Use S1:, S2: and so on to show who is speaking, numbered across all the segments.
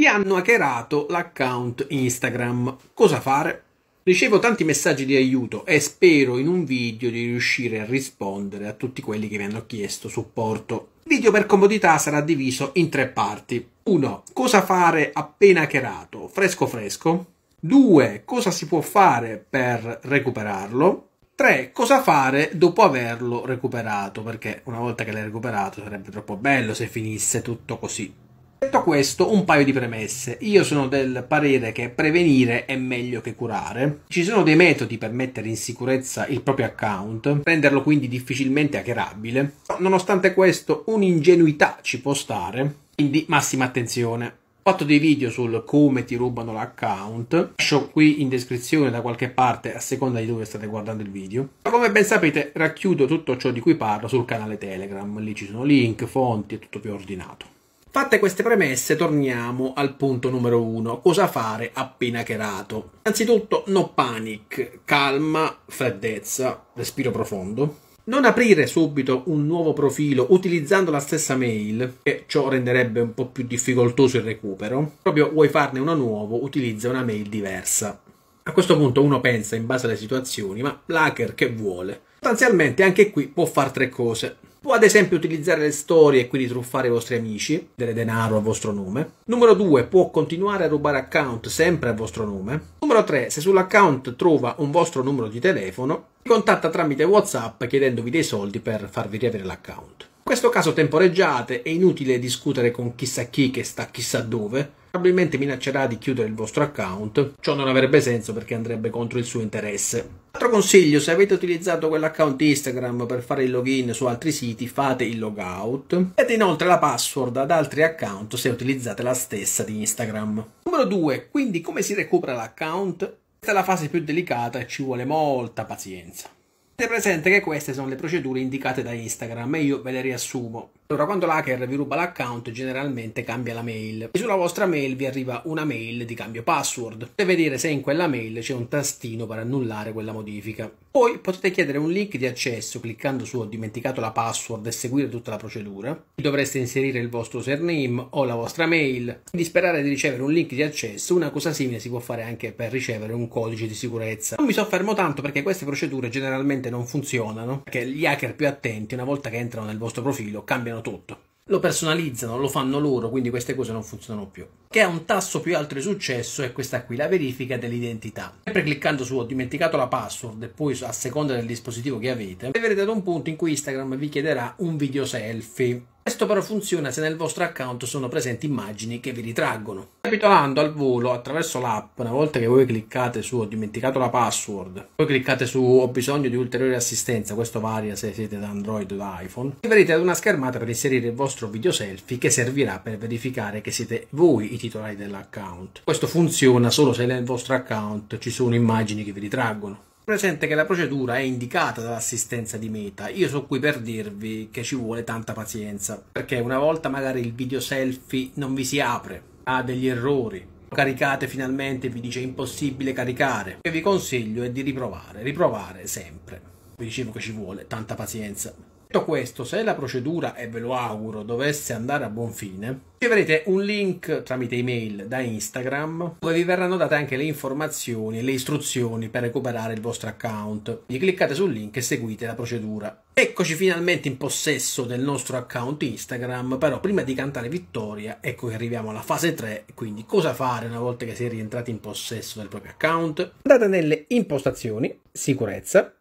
S1: ti hanno hackerato l'account Instagram. Cosa fare? Ricevo tanti messaggi di aiuto e spero in un video di riuscire a rispondere a tutti quelli che mi hanno chiesto supporto. Il video per comodità sarà diviso in tre parti. 1. Cosa fare appena hackerato, fresco fresco. 2. Cosa si può fare per recuperarlo. 3. Cosa fare dopo averlo recuperato, perché una volta che l'hai recuperato sarebbe troppo bello se finisse tutto così. Detto questo, un paio di premesse. Io sono del parere che prevenire è meglio che curare. Ci sono dei metodi per mettere in sicurezza il proprio account, renderlo quindi difficilmente hackerabile. Nonostante questo, un'ingenuità ci può stare, quindi massima attenzione. Ho fatto dei video sul come ti rubano l'account, lascio qui in descrizione da qualche parte a seconda di dove state guardando il video. Ma come ben sapete racchiudo tutto ciò di cui parlo sul canale Telegram, lì ci sono link, fonti e tutto più ordinato. Fatte queste premesse, torniamo al punto numero uno. cosa fare appena cherato. Innanzitutto, no panic, calma, freddezza, respiro profondo. Non aprire subito un nuovo profilo utilizzando la stessa mail, che ciò renderebbe un po' più difficoltoso il recupero. Proprio vuoi farne uno nuovo, utilizza una mail diversa. A questo punto uno pensa in base alle situazioni, ma l'hacker che vuole? Sostanzialmente anche qui può fare tre cose Può ad esempio utilizzare le storie e quindi truffare i vostri amici, delle denaro a vostro nome. Numero 2, può continuare a rubare account sempre a vostro nome. Numero 3, se sull'account trova un vostro numero di telefono, vi contatta tramite WhatsApp chiedendovi dei soldi per farvi riavere l'account. In questo caso temporeggiate, è inutile discutere con chissà chi che sta chissà dove, probabilmente minaccerà di chiudere il vostro account. Ciò non avrebbe senso perché andrebbe contro il suo interesse. Altro consiglio, se avete utilizzato quell'account Instagram per fare il login su altri siti, fate il logout. Ed inoltre la password ad altri account se utilizzate la stessa di Instagram. Numero 2, quindi come si recupera l'account? Questa è la fase più delicata e ci vuole molta pazienza. Tenete presente che queste sono le procedure indicate da Instagram e io ve le riassumo. Allora, quando l'hacker vi ruba l'account, generalmente cambia la mail. E sulla vostra mail vi arriva una mail di cambio password. Per vedere se in quella mail c'è un tastino per annullare quella modifica. Poi potete chiedere un link di accesso cliccando su ho dimenticato la password e seguire tutta la procedura. Dovreste inserire il vostro username o la vostra mail. Quindi sperare di ricevere un link di accesso. Una cosa simile si può fare anche per ricevere un codice di sicurezza. Non mi soffermo tanto perché queste procedure generalmente non funzionano. Perché gli hacker più attenti, una volta che entrano nel vostro profilo, cambiano cambiano tutto. Lo personalizzano, lo fanno loro, quindi queste cose non funzionano più. Che ha un tasso più alto di successo è questa qui, la verifica dell'identità. Sempre cliccando su ho dimenticato la password e poi a seconda del dispositivo che avete, arriverete ad un punto in cui Instagram vi chiederà un video selfie questo però funziona se nel vostro account sono presenti immagini che vi ritraggono. Capitolando al volo attraverso l'app, una volta che voi cliccate su ho dimenticato la password, poi cliccate su ho bisogno di ulteriore assistenza, questo varia se siete da Android o da iPhone, arriverete ad una schermata per inserire il vostro video selfie che servirà per verificare che siete voi i titolari dell'account. Questo funziona solo se nel vostro account ci sono immagini che vi ritraggono presente che la procedura è indicata dall'assistenza di Meta. Io sono qui per dirvi che ci vuole tanta pazienza, perché una volta magari il video selfie non vi si apre, ha degli errori. Caricate finalmente, vi dice impossibile caricare. Che vi consiglio è di riprovare, riprovare sempre. Vi dicevo che ci vuole tanta pazienza. Detto questo, se la procedura, e ve lo auguro, dovesse andare a buon fine, riceverete un link tramite email da Instagram dove vi verranno date anche le informazioni e le istruzioni per recuperare il vostro account. Quindi cliccate sul link e seguite la procedura. Eccoci finalmente in possesso del nostro account Instagram, però prima di cantare vittoria, ecco che arriviamo alla fase 3, quindi cosa fare una volta che si è rientrati in possesso del proprio account? Andate nelle impostazioni, sicurezza,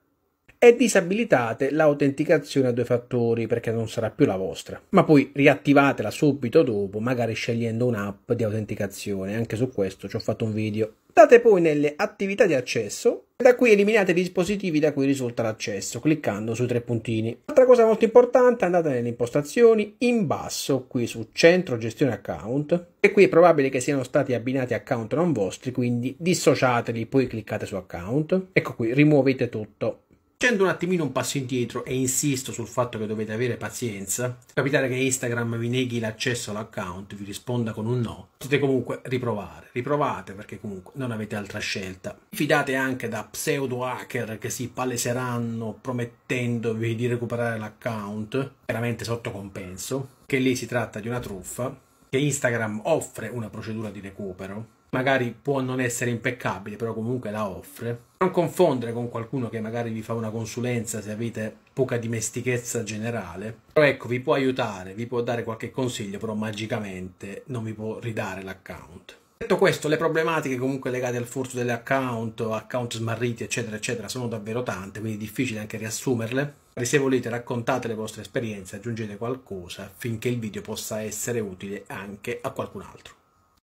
S1: e disabilitate l'autenticazione a due fattori perché non sarà più la vostra, ma poi riattivatela subito dopo, magari scegliendo un'app di autenticazione, anche su questo ci ho fatto un video. Andate poi nelle attività di accesso, da qui eliminate i dispositivi da cui risulta l'accesso, cliccando sui tre puntini. Altra cosa molto importante, andate nelle impostazioni, in basso, qui su centro gestione account, e qui è probabile che siano stati abbinati account non vostri, quindi dissociateli, poi cliccate su account. Ecco qui, rimuovete tutto. Facendo un attimino un passo indietro e insisto sul fatto che dovete avere pazienza, capitare che Instagram vi neghi l'accesso all'account, vi risponda con un no, potete comunque riprovare, riprovate perché comunque non avete altra scelta. Fidate anche da pseudo hacker che si paleseranno promettendovi di recuperare l'account, veramente sotto compenso, che lì si tratta di una truffa, che Instagram offre una procedura di recupero magari può non essere impeccabile, però comunque la offre. Non confondere con qualcuno che magari vi fa una consulenza se avete poca dimestichezza generale. Però ecco, vi può aiutare, vi può dare qualche consiglio, però magicamente non vi può ridare l'account. Detto questo, le problematiche comunque legate al furto dell'account, account smarriti, eccetera, eccetera, sono davvero tante, quindi è difficile anche riassumerle. Se volete raccontate le vostre esperienze, aggiungete qualcosa affinché il video possa essere utile anche a qualcun altro.